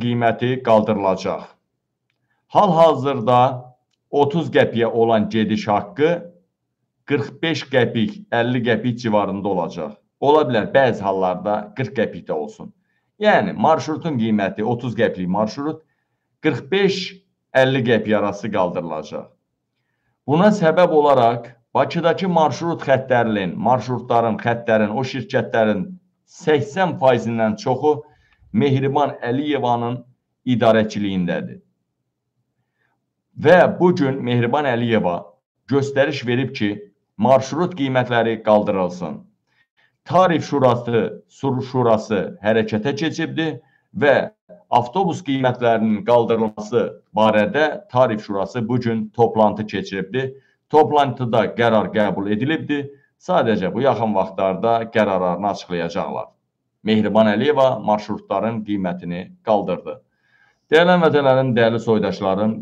qiyməti qaldırılacaq. Hal-hazırda 30 qəpiyə olan gediş haqqı 45 qəpik, 50 qəpik civarında olacaq. Ola bilər bəzi hallarda 40 qəpik də olsun. Yəni marşrutun qiyməti 30 qəpik marşrut 45-50 qəpik arası qaldırılacaq. Buna səbəb olaraq Bakıdakı marşrut xəttlərinin, marşrutların, xəttlərin, o şirkətlərin 80%-dən çoxu Mehriban Əliyevanın idarəçiliyindədir. Və bu gün Mehriban Əliyeva göstəriş verib ki, marşrut qiymətləri qaldırılsın. Tarif Şurası, Sur Şurası hərəkətə keçibdir və avtobus qiymətlərinin qaldırılması barədə Tarif Şurası bu gün toplantı keçiribdir. Toplantıda qərar qəbul edilibdir. Sadəcə bu yaxın vaxtlarda qərarlarını açıqlayacaqlar. Mehriban Əliyeva marşrutların qiymətini qaldırdı. Dəyərlən vətənlərin, dəyərli soydaşlarım,